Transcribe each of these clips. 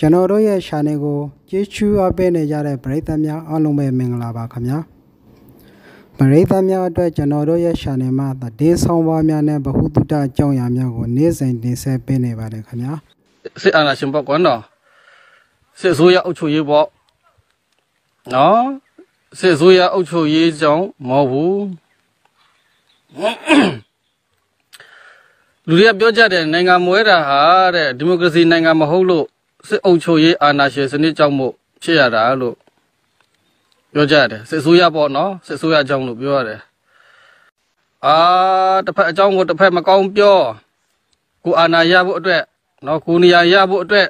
ကျွန်တော်တို့ရဲ့ channel ကိုကျေးဇူးအပေးနေကြတဲ့ပရိသတ်များအားလုံးပဲမင်္ဂလာပါခင်ဗျာပရိသတ်များအတွက်ကျွန်တော်တို့ရဲ့ channel မှာတည်ဆောင်ပါများနဲ့ဗဟုသုတအကြောင်းအရာများကိုနေ့စဉ်တင်ဆက်ပေးနေပါတယ်ခင်ဗျာစစ်အာဏာရှင်ပေါ့ကွန်းတော်စစ်ဆိုးရအုပ်ချုပ်ရေးပေါ့နော်စစ်ဆိုးရအုပ်ချုပ်ရေးကြောင့်မဟုတ်ဘူးလူတွေကပြောကြတယ်နိုင်ငံမွဲတာဟာတဲ့ဒီမိုကရေစီနိုင်ငံမဟုတ်လို့စစ်အုပ်ချုပ်ရေးအာဏာရှင်စနစ်ကြောင့်မို့ဖြစ်ရတာလို့ပြောကြတယ်စစ်ဆိုးရပေါ့နော်စစ်ဆိုးရကြောင့်လို့ပြောရတယ်အာတစ်ဖက်အကြောင်းကိုတစ်ဖက်မကောင်းပြောကိုအာဏာရဖို့အတွက်နော်ကိုနေရာရဖို့အတွက်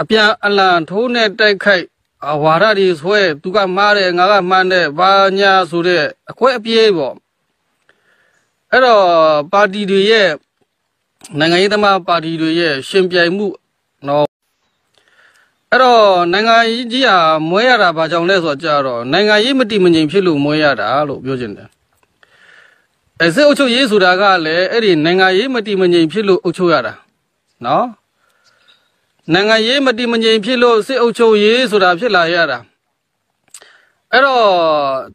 အပြန်အလှန်ထိုးနဲ့တိုက်ခိုက်အဝါဒတွေဆွဲသူကမှားတယ်ငါကမှန်တယ်ဘာညာဆိုတဲ့အခွဲအပြေးပေါ့အဲ့တော့ပါတီတွေရဲ့နိုင်ငံရေးသမားပါတီတွေရဲ့ရှင်ပြိုင်မှုနော်အဲ့တော့နိုင်ငံကြီးကမွဲရတာဘာကြောင့်လဲဆိုတော့ကြတော့နိုင်ငံရေးမတည်မငြိမ်ဖြစ်လို့မွဲရတာလို့ပြောချင်တယ်အဲစစ်အုပ်ချုပ်ရေးဆိုတာကလည်းအဲ့ဒီနိုင်ငံရေးမတည်မငြိမ်ဖြစ်လို့အုပ်ချုပ်ရတာနော်နိုင်ငံရေးမတည်မငြိမ်ဖြစ်လို့စစ်အုပ်ချုပ်ရေးဆိုတာဖြစ်လာရတာအဲ့တော့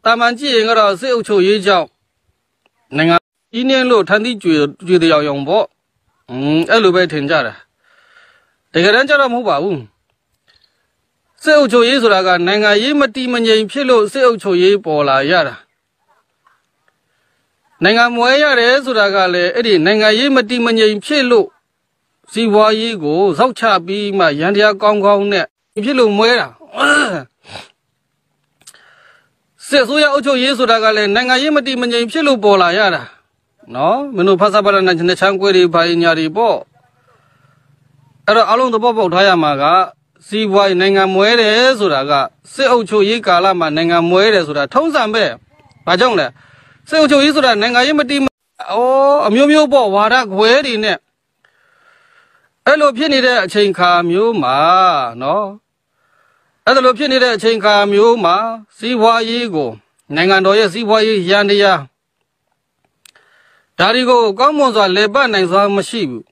တာမန်ကြည့်ရင်ကတော့စစ်အုပ်ချုပ်ရေးကြောင့်နိုင်ငံကြီးနင်းလို့ထန်တိကျွေကျွေတယောင်ယောင်ပေါ့อืมအဲ့လိုပဲထင်ကြတာတကယ်တမ်းကျတော့မဟုတ်ပါဘူးစစ်အုပ်ချုပ်ရေးဆိုတာကနိုင်ငံရေးမတည်မငြိမ်ဖြစ်လို့စစ်အုပ်ချုပ်ရေးပေါ်လာရတာနိုင်ငံမွဲရတယ်ဆိုတာကလည်းအဲ့ဒီနိုင်ငံရေးမတည်မငြိမ်ဖြစ်လို့စီးပွားရေးကိုဇောက်ချပြီးမှရန်တရားကောင်းကောင်းနဲ့ဖြစ်လို့မွဲတာစစ်ဆိုရအုပ်ချုပ်ရေးဆိုတာကလည်းနိုင်ငံရေးမတည်မငြိမ်ဖြစ်လို့ပေါ်လာရတာနော်မင်းတို့ဖတ်စာပါရနဲ့ချမ်းကွဲတွေဘာညာတွေပေါ့အဲ့တော့အလုံးသဘောပေါက်ထားရမှာကစီးပွားနိုင်ငံမွဲတယ်ဆိုတာကစစ်အုပ်ချုပ်ရေးကာလမှာနိုင်ငံမွဲတယ်ဆိုတာထုံးစံပဲဘာကြောင့်လဲစစ်အုပ်ချုပ်ရေးဆိုတာနိုင်ငံရေးမတိဩအမျိုးမျိုးပေါ့ဝါဒခွဲတွေနဲ့အဲ့လိုဖြစ်နေတဲ့အချိန်ခါမျိုးမှာနော်အဲ့လိုဖြစ်နေတဲ့အချိန်ခါမျိုးမှာစီးပွားရေးကိုနိုင်ငံတော်ရဲ့စီးပွားရေးရန်တရားဒါတွေကိုကောင်းမွန်စွာလည်ပတ်နိုင်စွာမရှိဘူး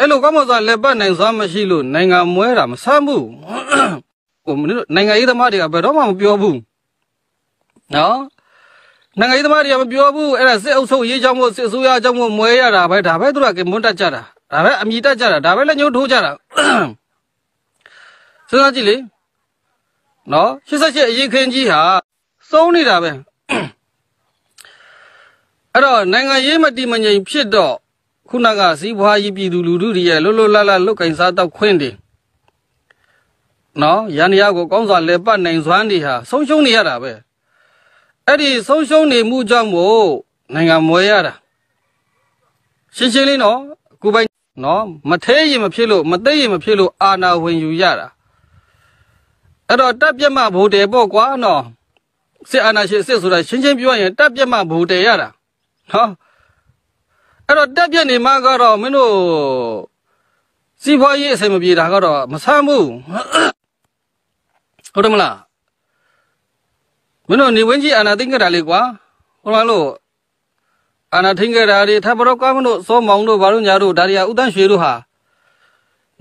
အဲ့လိုကောင်းမွန်စွာလက်ပတ်နိုင်စွာမရှိလို့နိုင်ငံမွဲတာမဆမ်းဘူးဟိုမင်းတို့နိုင်ငံရေးသမားတွေကဘယ်တော့မှမပြောဘူးနော်နိုင်ငံရေးသမားတွေကမပြောဘူးအဲ့ဒါစစ်အုပ်ချုပ်ရေးကြောင့်မို့စစ်အစိုးရကြောင့်မို့မွဲရတာပဲဒါပဲသူတို့ကမွန်းတက်ကြတာဒါပဲအမြည်တက်ကြတာဒါပဲလက်ညှိုးထိုးကြတာစဉ်းစားကြည့်လေနော်88အရေးခင်းကြီးဟာစုံးနေတာပဲအဲ့တော့နိုင်ငံရေးမတည်မငြိမ်ဖြစ်တော့ခုနကစီးပွားရေးပြည်သူလူထုတွေရဲ့လွတ်လွတ်လပ်လပ်လုတ်ကင်စားတောက်ခွင့်တွေနော်ရန်ရာကိုကောင်းစွာလဲပတ်နိုင်စွမ်းတွေဟာဆုံးရှုံးနေရတာပဲအဲ့ဒီဆုံးရှုံးနေမှုကြောင့်မို့နိုင်ငံမွဲရတာ ရှင်းရှင်းလေးနော်ကိုပိုင်နော်မသေးရင်မဖြစ်လို့မသိရင်မဖြစ်လို့အာနာဝင်ယူရတာအဲ့တော့တပ်ပြတ်မှဗိုလ်တယ်ပေါ့ကွာနော်စစ်အာဏာရှင်စစ်ဆိုတာရှင်းရှင်းပြောရင်တပ်ပြတ်မှဗိုလ်တယ်ရတာဟောအဲ့တော့တက်ပြက်နေမှကတော့မင်းတို့စီးပွားရေးအဆင်မပြေတာကတော့မဆမ်းဘူးဟုတ်တယ်မလားမင်းတို့နေဝင်းကြီးအာနာသိမ့်ကြတာလေကွာဟိုမှာလို့အာနာထိမ့်ကြတာတွေထပ်ပတော့ကွာမင်းတို့စောမောင်တို့ဘာလို့ညာတို့ဒါရီယာဥတန်းရွှေတို့ဟာ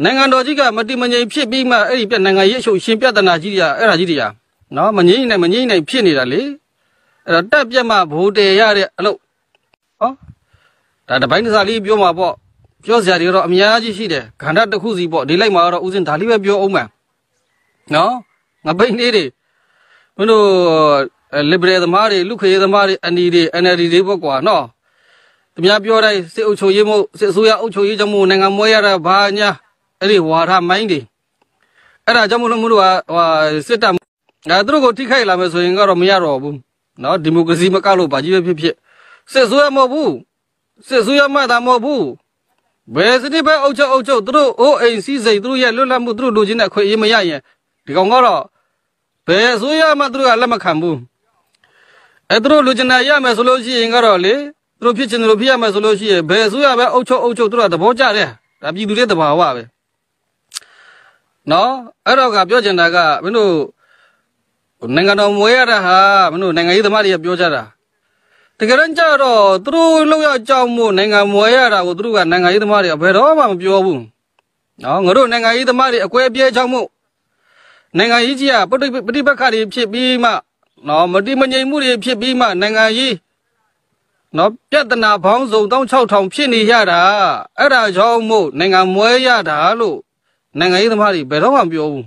နိုင်ငံတော်ကြီးကမတိမငြိမ်ဖြစ်ပြီးမှအဲ့ဒီပြနိုင်ငံရေးအချုပ်ရှင်ပြဿနာကြီးတွေကအဲ့ဒါကြီးတွေကနော်မငြိမ်နိုင်မငြိမ်နိုင်ဖြစ်နေတာလေအဲ့တော့တက်ပြတ်မှဗိုလ်တေရတဲ့အလို့ဟောဒါတပိုင်းတစားလေးပြောမှာပေါ့ပြောစရာတွေတော့အများကြီးရှိတယ်ခန္ဓာတစ်ခုစီပေါ့ဒီလိုက်မှာတော့ဦးစင်ဒါလေးပဲပြောအောင်မှန်နော်ငပိတ်လေးတွေမင်းတို့ liberal သမားတွေလူခေသမားတွေ NLD တွေ NLD တွေပေါ့ကွာနော်သူများပြောတိုင်းစစ်အုပ်ချုပ်ရေးမို့စစ်အစိုးရအုပ်ချုပ်ရေးကြောင့်မို့နိုင်ငံမွေးရတာဘာညာအဲ့ဒီဝါထမိုင်းတွေအဲ့ဒါကြောင့်မလို့မလို့ဟာစစ်တပ်ဒါသူတို့ကိုထိခိုက်လာမယ်ဆိုရင်ကတော့မရတော့ဘူးနော်ဒီမိုကရေစီမကလို့ဘာကြီးပဲဖြစ်ဖြစ်စစ်ဆိုးရမဟုတ်ဘူးစစ်ဆူရမှတာမဟုတ်ဘူးဘယ်စနစ်ပဲအုပ်ချုပ်အုပ်ချုပ်သူတို့အိုးအိမ်စည်းစိမ်သူတို့ရဲ့လွတ်လပ်မှုသူတို့လိုချင်တဲ့အခွင့်အရေးမရရင်ဒီကောင်ကတော့ဘယ်ဆိုရမှသူတို့ကလက်မခံဘူးအဲသူတို့လိုချင်တာရမယ်ဆိုလို့ရှိရင်ကတော့လေသူတို့ဖြစ်ချင်တယ်လို့ဖြစ်ရမယ်ဆိုလို့ရှိရင်ဘယ်ဆိုရပဲအုပ်ချုပ်အုပ်ချုပ်သူတို့ကသဘောကျတယ်ဒါပြည်သူတွေသဘာဝပဲနော်အဲ့တော့ကပြောချင်တာကမင်းတို့နိုင်ငံတော်မွေးရတာဟာမင်းတို့နိုင်ငံရေးသမားတွေကပြောကြတာတကယ်တော့ကြတော့သူတို့လောက်ရကြောက်မှုနိုင်ငံမွဲရတာကိုသူတို့ကနိုင်ငံရေးသမားတွေကဘယ်တော့မှမပြောဘူးနော်ငါတို့နိုင်ငံရေးသမားတွေအကွဲပြဲကြောက်မှုနိုင်ငံရေးကြီးကပဋိပဋိပက္ခတွေဖြစ်ပြီးမှနော်မတိမငြိမ်မှုတွေဖြစ်ပြီးမှနိုင်ငံရေးနော်ပြဿနာပေါင်းစုံ16000ဖြစ်နေရတာအဲ့ဒါကြောင့်မို့နိုင်ငံမွဲရတာလို့နိုင်ငံရေးသမားတွေဘယ်တော့မှမပြောဘူး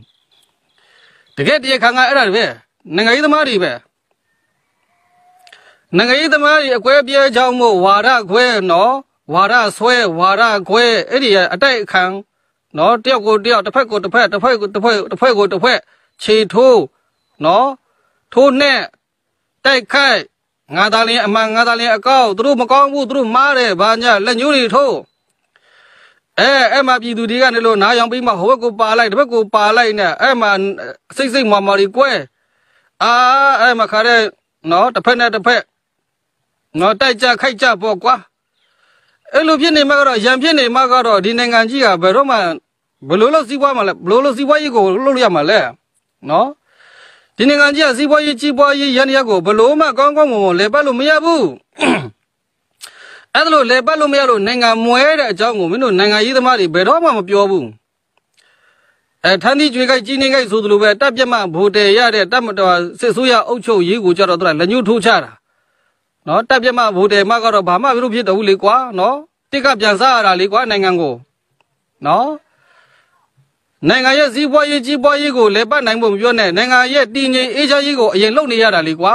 တကယ်တကယ်ခံကအဲ့ဒါတွေပဲနိုင်ငံရေးသမားတွေပဲနိုင်ငံရေးသမားတွေအကွဲပြဲကြောင်းမို့ဝါရခွဲနော်ဝါရဆွဲဝါရခွဲအဲ့ဒီအတိုက်အခံနော်တယောက်ကိုတယောက်တစ်ဖက်ကိုတစ်ဖက်တစ်ဖက်ကိုတစ်ဖက်တစ်ဖက်ကိုတစ်ဖက်ခြေထိုးနော်ထိုးနဲ့တိုက်ခိုက်ငါသားလင်းအမှန်ငါသားလင်းအကောက်သူတို့မကောင်းဘူးသူတို့မားတယ်ဘာညာလက်ညှိုးတွေထိုးအဲအဲ့မှာပြည်သူတွေကလည်းလို့နားယောင်ပြီးမှဟိုဘက်ကိုပါလိုက်ဒီဘက်ကိုပါလိုက်နဲ့အဲ့မှာစိတ်စိတ်မာမာတွေကွဲအာအဲ့မှာခါတဲ့နော်တစ်ဖက်နဲ့တစ်ဖက်ငေါတိုက်ကြခိုက်ကြပေါ့ကွာအဲ့လိုဖြစ်နေမှကတော့ရံဖြစ်နေမှကတော့ဒီနိုင်ငံကြီးကဘယ်တော့မှဘလို့လို့စီးပွားမှလဲဘလို့လို့စီးပွားရေးကိုလှုပ်လို့ရမှာလဲနော်ဒီနိုင်ငံကြီးကစီးပွားရေးကြီးပွားရေးရန်ရက်ကိုဘလို့မှကောင်းကောင်းမွန်မွန်လဲပတ်လို့မရဘူးအဲ့ဒါလို့လဲပတ်လို့မရလို့နိုင်ငံမွဲတဲ့အကြောင်းကိုမင်းတို့နိုင်ငံရေးသမားတွေဘယ်တော့မှမပြောဘူးအဲထန်းဒီကျွေးကိုက်ကြီးနေကိုက်ဆိုသလိုပဲတပ်ပြမဗိုလ်တယ်ရတဲ့တပ်မတော်စစ်ဆိုးရအုပ်ချုပ်ရေးကိုကြတော့သူကလက်ညှိုးထိုးချတာနော်တက်ပြမဗိုလ်တယ်မကတော့ဘာမှမဖြစ်တော့ဘူးလေကွာနော်တစ်ကပြန်စားရတာလေကွာနိုင်ငံကိုနော်နိုင်ငံရဲ့စည်းပွားရေးကြီးပွားရေးကိုလည်းပတ်နိုင်ဖို့မပြောနဲ့နိုင်ငံရဲ့တည်ငြိမ်အေးချမ်းရေးကိုအရင်လုပ်နေရတာလေကွာ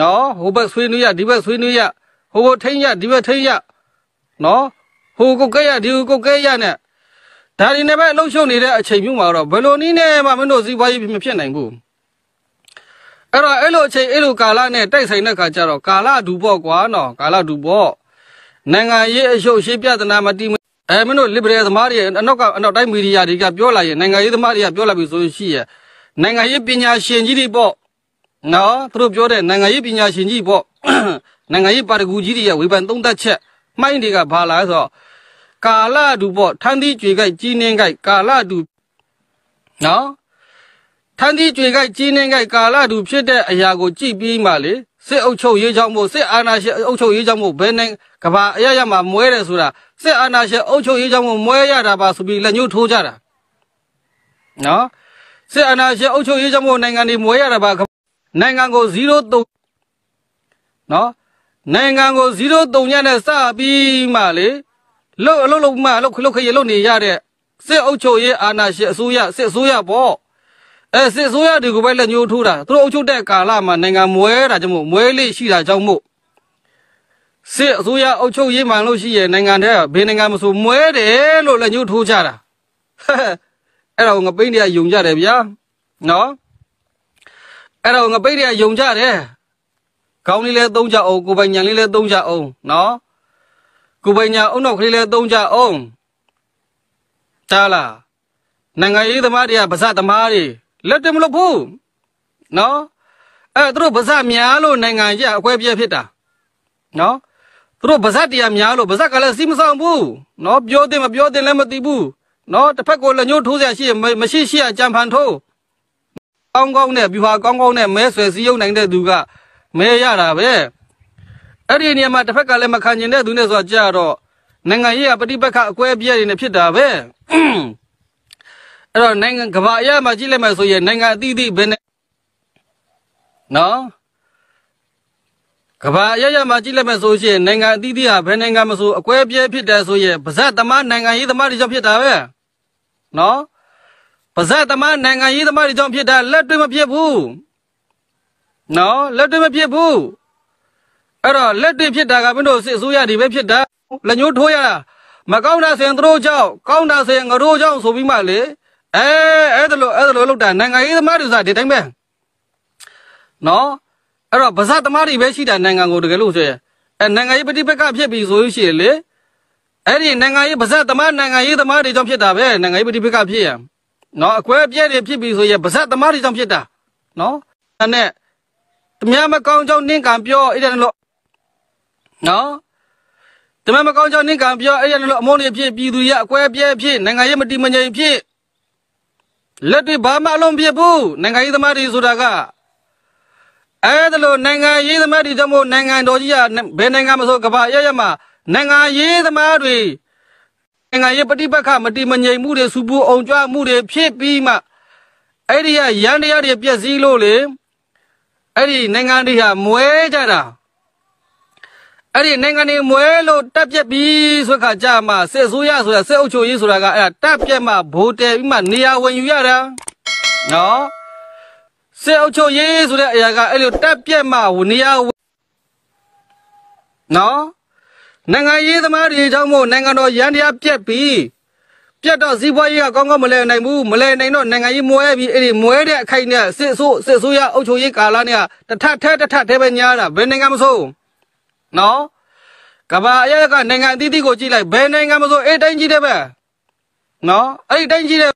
နော်ဟိုဘက်ဆွေးနွေးရဒီဘက်ဆွေးနွေးရဟိုဘက်ထိန်းရဒီဘက်ထိန်းရနော်ဟိုကုတ်ကဲရဒီကုတ်ကဲရနဲ့ဒါတွေနဲ့ပဲအလုံးရှုံနေတဲ့အချိန်မျိုးမှာတော့ဘယ်လိုနည်းနဲ့မှမင်းတို့စည်းပွားရေးမဖြစ်နိုင်ဘူးအဲ့တော့အဲ့လိုအချိန်အဲ့လိုကာလနဲ့တိုက်ဆိုင်တဲ့ခါကျတော့ကာလဒူပေါ့ကွာနော်ကာလဒူပေါ့နိုင်ငံရေးအရှုပ်ရှိပြဿနာမတိမအဲမင်းတို့ liberal သမားတွေအနောက်ကအနောက်တိုင်းမီဒီယာတွေကပြောလာရင်နိုင်ငံရေးသမားတွေကပြောလာပြီဆိုရင်ရှိရနိုင်ငံရေးပညာရှင်ကြီးတွေပေါ့နော်သူတို့ပြောတဲ့နိုင်ငံရေးပညာရှင်ကြီးပေါ့နိုင်ငံရေးပါတကူကြီးတွေရဲ့ဝေဖန်သုံးသပ်ချက်မှိုင်းတွေကဘာလာဆိုတော့ကာလဒူပေါ့ထန်းသီးကြွေကြိုက်ကြီးနင်းကြိုက်ကာလဒူနော်ထန်းသီးကြွေကြိုက်ကြီးနှင်းကြိုက်ကာလတူဖြစ်တဲ့အရာကိုကြည့်ပြီးမှလေစစ်အုပ်ချုပ်ရေးကြောင့်မို့စစ်အာဏာရှင်အုပ်ချုပ်ရေးကြောင့်မို့ဘယ်နိုင်ကဘာအရရမှာမွဲတယ်ဆိုတာစစ်အာဏာရှင်အုပ်ချုပ်ရေးကြောင့်မို့မွဲရတာပါဆိုပြီးလက်ညှိုးထိုးကြတာနော်စစ်အာဏာရှင်အုပ်ချုပ်ရေးကြောင့်မို့နိုင်ငံတွေမွဲရတာပါနိုင်ငံကို03နော်နိုင်ငံကို03ညနဲ့စပြီးမှလေလှုပ်အလုပ်လုပ်မှလှုပ်ခလုတ်ခရီလှုပ်နေရတဲ့စစ်အုပ်ချုပ်ရေးအာဏာရှင်အစိုးရစစ်အစိုးရပေါ့အဲစစ်ဆိုးရတွေကိုပဲလက်ညှိုးထိုးတာသူတို့အုပ်ချုပ်တဲ့ကာလမှာနိုင်ငံမွဲတာကြောင့်မို့မွဲလေးရှိတာကြောင့်မို့စစ်အစိုးရအုပ်ချုပ်ရေးမှန်လို့ရှိရင်နိုင်ငံတဲ့ဘယ်နိုင်ငံမဆိုမွဲတယ်လို့လက်ညှိုးထိုးကြတာအဲ့ဒါကိုငပိန်းတွေကယုံကြတယ်ဗျာနော်အဲ့ဒါကိုငပိန်းတွေကယုံကြတယ်ခေါင်းလေးလည်းသုံးကြအောင်ကိုပိုင်ညာလေးလည်းသုံးကြအောင်နော်ကိုပိုင်ညာအုံနောက်ကလေးလည်းသုံးကြအောင်တားလားနိုင်ငံရေးသမားတွေကဗဇတ်သမားတွေလက်တယ်မလို့ဘူးနော်အဲသူတို့ဗဇတ်များလို့နိုင်ငံကြီးအကွဲပြဲဖြစ်တာနော်သူတို့ဗဇတ်တရားများလို့ဗဇတ်ကလည်းစီးမဆောင်ဘူးနော်ပြောတယ်မပြောတယ်လည်းမသိဘူးနော်တစ်ဖက်ကလက်ညှိုးထိုးစရာရှိမရှိရှိအကြံဖန်ထိုးကောင်းကောင်းနဲ့ပြူဟာကောင်းကောင်းနဲ့မဲဆွယ်စည်းရုံနိုင်တဲ့သူကမဲရတာပဲအဲ့ဒီနေရာမှာတစ်ဖက်ကလည်းမခံကျင်တဲ့သူနဲ့ဆိုတော့ကြာတော့နိုင်ငံရေးကပဋိပက္ခအကွဲအပြဲတွေနဲ့ဖြစ်တာပဲအဲ့တော့နိုင်ငံကဘာအရမှာကြည့်လိုက်မယ်ဆိုရင်နိုင်ငံအသီးသီးဘယ်နဲ့နော်ကဘာအရရမှာကြည့်လိုက်မယ်ဆိုရှင်နိုင်ငံအသီးသီးဟာဘယ်နိုင်ငံမဆိုအကွဲပြဲဖြစ်တယ်ဆိုရင်ပါဇက်သမားနိုင်ငံရေးသမားတွေကြောင့်ဖြစ်တာပဲနော်ပါဇက်သမားနိုင်ငံရေးသမားတွေကြောင့်ဖြစ်တာလက်တွေ့မဖြစ်ဘူးနော်လက်တွေ့မဖြစ်ဘူးအဲ့တော့လက်တွေ့ဖြစ်တာကမင်းတို့စစ်အစိုးရတွေပဲဖြစ်တာလက်ညှိုးထိုးရတာမကောင်းတာဆိုရင်သူတို့ကြောင့်ကောင်းတာဆိုရင်ငါတို့ကြောင့်ဆိုပြီးမှလေအဲအဲ့ဒါလိုအဲ့ဒါလိုလောက်တာနိုင်ငံရေးသမားတွေဆိုတာဒီတိုင်းပဲနော်အဲ့တော့ဗဇတ်သမားတွေပဲရှိတာနိုင်ငံကိုတကယ်လို့ဆိုရင်အဲနိုင်ငံရေးပဋိပက္ခဖြစ်ပြီဆိုလို့ရှိရင်လေအဲ့ဒီနိုင်ငံရေးဗဇတ်သမားနိုင်ငံရေးသမားတွေကြောင့်ဖြစ်တာပဲနိုင်ငံရေးပဋိပက္ခဖြစ်ရနော်အကွဲအပြဲတွေဖြစ်ပြီဆိုရင်ဗဇတ်သမားတွေကြောင့်ဖြစ်တာနော်အဲ့နဲ့တမမကောင်းကြောင့်နင့်ကံပြောအဲ့ဒါလို့နော်တမမကောင်းကြောင့်နင့်ကံပြောအဲ့ဒါလို့အမုန်းတွေဖြစ်ပြည်သူရအကွဲအပြဲဖြစ်နိုင်ငံရေးမတည်မငြိမ်ဖြစ်လက်တွေဘာမှအလုံးဖြစ်ဘူးနိုင်ငံရေးသမားတွေဆိုတာကအဲဒါလို့နိုင်ငံရေးသမားတွေကြောင့်မို့နိုင်ငံတော်ကြီးကဘယ်နိုင်ငံမဆိုကမ္ဘာရရမှာနိုင်ငံရေးသမားတွေနိုင်ငံရေးပဋိပက္ခမတိမငြိမ်မှုတွေစူပူအောင်ကြွမှုတွေဖြစ်ပြီးမှအဲ့ဒီကရန်တရားတွေပြက်စီးလို့လေအဲ့ဒီနိုင်ငံတွေဟာမွဲကြတာအဲ့ဒီနိုင်ငံတွေမွဲလို့တက်ပြက်ပြီးဆိုခါကြမှာစစ်ဆိုးရဆိုတာစစ်အုပ်ချုပ်ရေးဆိုတာကအဲ့ဒါတက်ပြက်မှဗိုလ်တယ်ပြီးမှနေရာဝင်ယူရတာနော်စစ်အုပ်ချုပ်ရေးဆိုတဲ့အရာကအဲ့လိုတက်ပြက်မှနေရာနော်နိုင်ငံရေးသမားတွေကြောင့်မို့နိုင်ငံတော်ရန်တရားပြက်ပြီးပြက်တော့စီးပွားရေးကကောင်းကောင်းမလဲနိုင်ဘူးမလဲနိုင်တော့နိုင်ငံရေးမွဲပြီးအဲ့ဒီမွဲတဲ့အခိုက်နဲ့စစ်ဆိုးစစ်ဆိုးရအုပ်ချုပ်ရေးကာလနဲ့တထထဲတထထဲပဲညားတာဘယ်နိုင်ငံမဆိုးနော်ကဘာအရကနိုင်ငံအသီးသီးကိုကြည့်လိုက်ဘယ်နိုင်ငံမဆိုအဲ့တိုင်းကြီးတယ်ပဲနော်အဲ့တိုင်းကြီးတဲ့